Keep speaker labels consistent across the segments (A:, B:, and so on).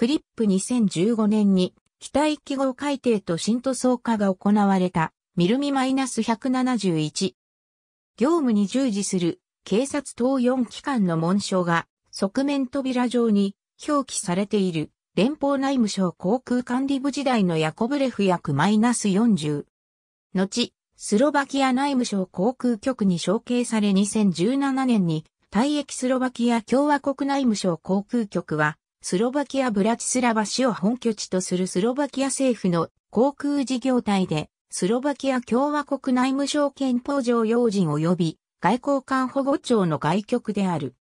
A: クリップ2015年に機体記号改定と新塗装化が行われたミルミ -171。業務に従事する警察等4機関の紋章が側面扉上に表記されている連邦内務省航空管理部時代のヤコブレフ役 -40。後、スロバキア内務省航空局に承継され2017年に退役スロバキア共和国内務省航空局はスロバキア・ブラチスラバ市を本拠地とするスロバキア政府の航空事業体で、スロバキア共和国内務省憲法上要人及び外交官保護庁の外局である。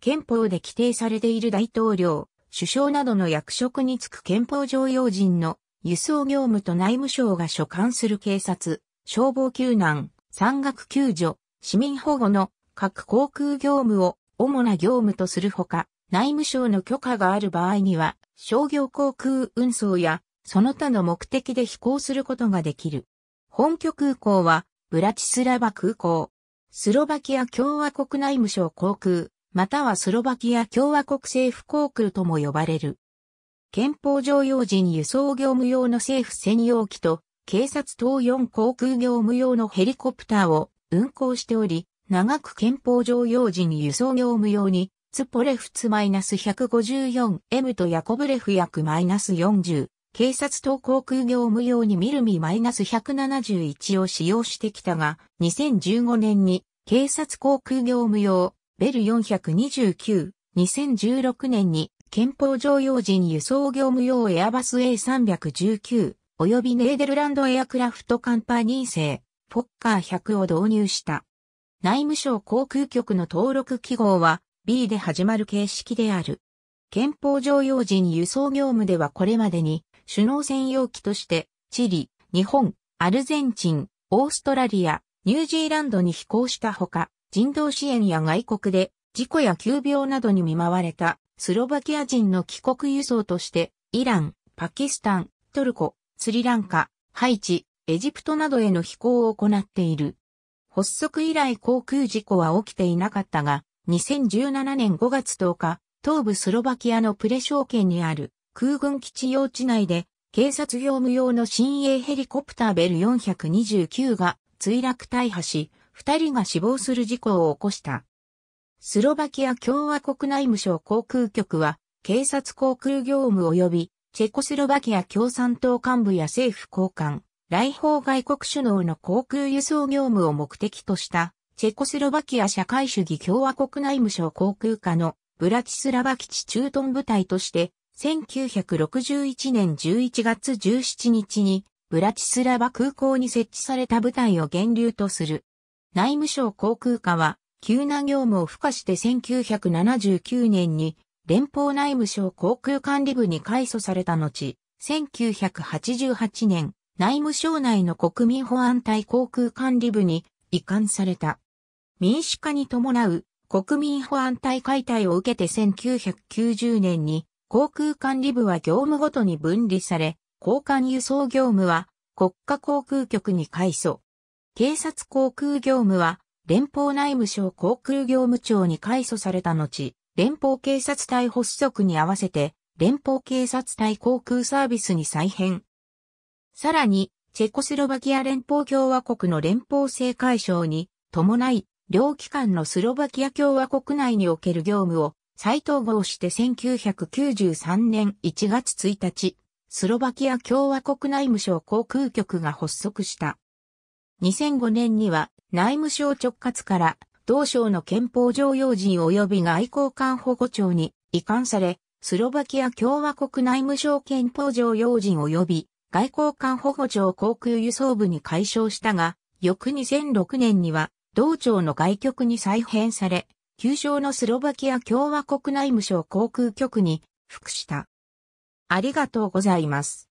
A: 憲法で規定されている大統領、首相などの役職に就く憲法上要人の輸送業務と内務省が所管する警察、消防救難、山岳救助、市民保護の各航空業務を主な業務とするほか、内務省の許可がある場合には、商業航空運送や、その他の目的で飛行することができる。本拠空港は、ブラチスラバ空港。スロバキア共和国内務省航空、またはスロバキア共和国政府航空とも呼ばれる。憲法上用人輸送業務用の政府専用機と、警察等4航空業務用のヘリコプターを運航しており、長く憲法上用人輸送業務用にツポレフツ -154M とヤコブレフ約 -40、警察等航空業務用にミルミ -171 を使用してきたが、2015年に警察航空業務用ベル429、2016年に憲法上用人輸送業務用エアバス A319 及びネーデルランドエアクラフトカンパニー製フォッカー100を導入した。内務省航空局の登録記号は B で始まる形式である。憲法上要人輸送業務ではこれまでに首脳専用機としてチリ、日本、アルゼンチン、オーストラリア、ニュージーランドに飛行したほか、人道支援や外国で事故や急病などに見舞われたスロバキア人の帰国輸送としてイラン、パキスタン、トルコ、スリランカ、ハイチ、エジプトなどへの飛行を行っている。発足以来航空事故は起きていなかったが、2017年5月10日、東部スロバキアのプレショ県にある空軍基地用地内で警察業務用の新鋭ヘリコプターベル429が墜落大破し、二人が死亡する事故を起こした。スロバキア共和国内務省航空局は、警察航空業務及び、チェコスロバキア共産党幹部や政府高官、来訪外国首脳の航空輸送業務を目的としたチェコスロバキア社会主義共和国内務省航空課のブラチスラバ基地駐屯部隊として、1961年11月17日に、ブラチスラバ空港に設置された部隊を源流とする。内務省航空課は、急な業務を付加して1979年に、連邦内務省航空管理部に改組された後、1988年、内務省内の国民保安隊航空管理部に移管された。民主化に伴う国民保安隊解体を受けて1990年に航空管理部は業務ごとに分離され、交換輸送業務は国家航空局に改装。警察航空業務は連邦内務省航空業務庁に改装された後、連邦警察隊発足に合わせて連邦警察隊航空サービスに再編。さらに、チェコスロバキア連邦共和国の連邦制解消に伴い、両機関のスロバキア共和国内における業務を再統合して1993年1月1日、スロバキア共和国内務省航空局が発足した。2005年には内務省直轄から同省の憲法上要人及び外交官保護庁に移管され、スロバキア共和国内務省憲法上要人及び外交官保護庁航空輸送部に解消したが、翌2006年には同庁の外局に再編され、旧称のスロバキア共和国内務省航空局に服した。ありがとうございます。